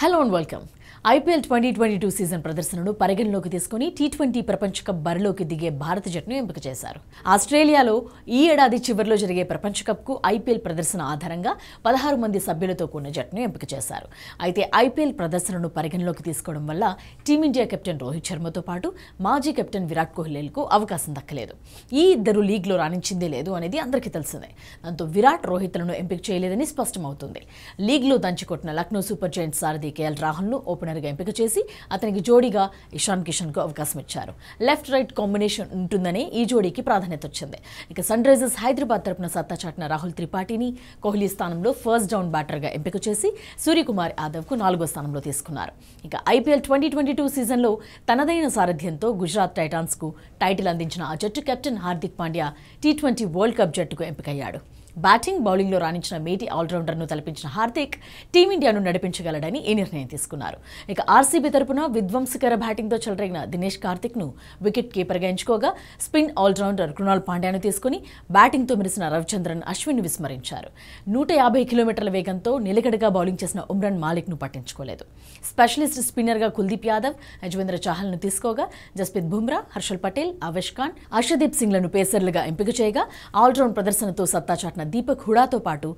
Hello and welcome IPL twenty twenty two season ప్రదర్శనను పరిగణలోకి తీసుకుని టీ ట్వంటీ ప్రపంచ కప్ బరిలోకి దిగే భారత జట్టును ఎంపిక చేశారు ఆస్ట్రేలియాలో ఈ ఏడాది చివరిలో జరిగే ప్రపంచ కప్కు ఐపీఎల్ ప్రదర్శన ఆధారంగా పదహారు మంది సభ్యులతో కూడిన జట్టును ఎంపిక చేశారు అయితే ఐపీఎల్ ప్రదర్శనను పరిగణలోకి తీసుకోవడం వల్ల టీమిండియా కెప్టెన్ రోహిత్ శర్మతో పాటు మాజీ కెప్టెన్ విరాట్ కోహ్లీలకు అవకాశం దక్కలేదు ఈ ఇద్దరు లీగ్లో రాణించిందే లేదు అనేది అందరికీ తెలిసిందే దాంతో విరాట్ రోహిత్లను ఎంపిక చేయలేదని స్పష్టమవుతుంది లీగ్లో దంచుకొట్టిన లక్నో సూపర్ జైంట్స్ సారథి భారత్ కేఎల్ ఓపెనర్ ఓపెనర్గా ఎంపిక చేసి అతనికి జోడీగా ఇషాన్ కు అవకాశం ఇచ్చారు లెఫ్ట్ రైట్ కాంబినేషన్ ఉంటుందని ఈ జోడీకి ప్రాధాన్యత వచ్చింది ఇక సన్ రైజర్స్ హైదరాబాద్ తరపున సత్తా చాటిన రాహుల్ త్రిపాఠిని కోహ్లీ స్థానంలో ఫస్ట్ డౌన్ బ్యాటర్గా ఎంపిక చేసి సూర్యకుమార్ కు నాలుగో స్థానంలో తీసుకున్నారు ఇక ఐపీఎల్ ట్వంటీ ట్వంటీ టూ సీజన్లో తనదైన సారథ్యంతో గుజరాత్ టైటాన్స్ కు టైటిల్ అందించిన ఆ జట్టు captain Hardik Pandya T twenty World Cup జట్టుకు ఎంపికయ్యాడు బ్యాటింగ్ బౌలింగ్లో రాణించిన మేటి ఆల్రౌండర్ను తలపించిన హార్దిక్ టీమిండియాను నడిపించగలడని ఈ నిర్ణయం తీసుకున్నారు ఇక ఆర్సీబీ తరపున విధ్వంసకర బ్యాటింగ్తో చెలరేగిన దినేష్ కార్తిక్ను వికెట్ కీపర్గా ఎంచుకోగా స్పిన్ ఆల్రౌండర్ కృణాల్ పాండ్యాను తీసుకుని బ్యాటింగ్తో మెరిసిన రవిచంద్రన్ అశ్విన్ విస్మరించారు నూట యాభై కిలోమీటర్ల వేగంతో నిలకడగా బౌలింగ్ చేసిన ఉమ్రాన్ మాలిక్ను పట్టించుకోలేదు స్పెషలిస్ట్ స్పిన్నర్గా కుల్దీప్ యాదవ్ యజ్వేంద్ర చాహల్ను తీసుకోగా జస్ప్రీత్ బుమ్రా హర్షల్ పటేల్ అవేష్ ఖాన్ అర్షదీప్ సింగ్లను పేసర్లుగా ఎంపిక చేయగా ఆల్రౌండ్ ప్రదర్శనతో సత్తా చాట్న దీపక్ హుడాతో పాటు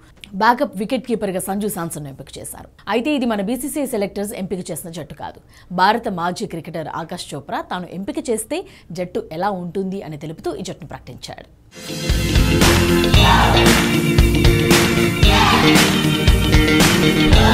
బ్యాకప్ వికెట్ కీపర్గా సంజు శాంసన్ను ఎంపిక చేశారు అయితే ఇది మన బీసీసీఐ సెలెక్టర్స్ ఎంపిక చేసిన జట్టు కాదు భారత మాజీ క్రికెటర్ ఆకాష్ చోప్రా తాను ఎంపిక చేస్తే జట్టు ఎలా ఉంటుంది అని తెలుపుతూ ఈ జట్టును ప్రకటించాడు Yeah.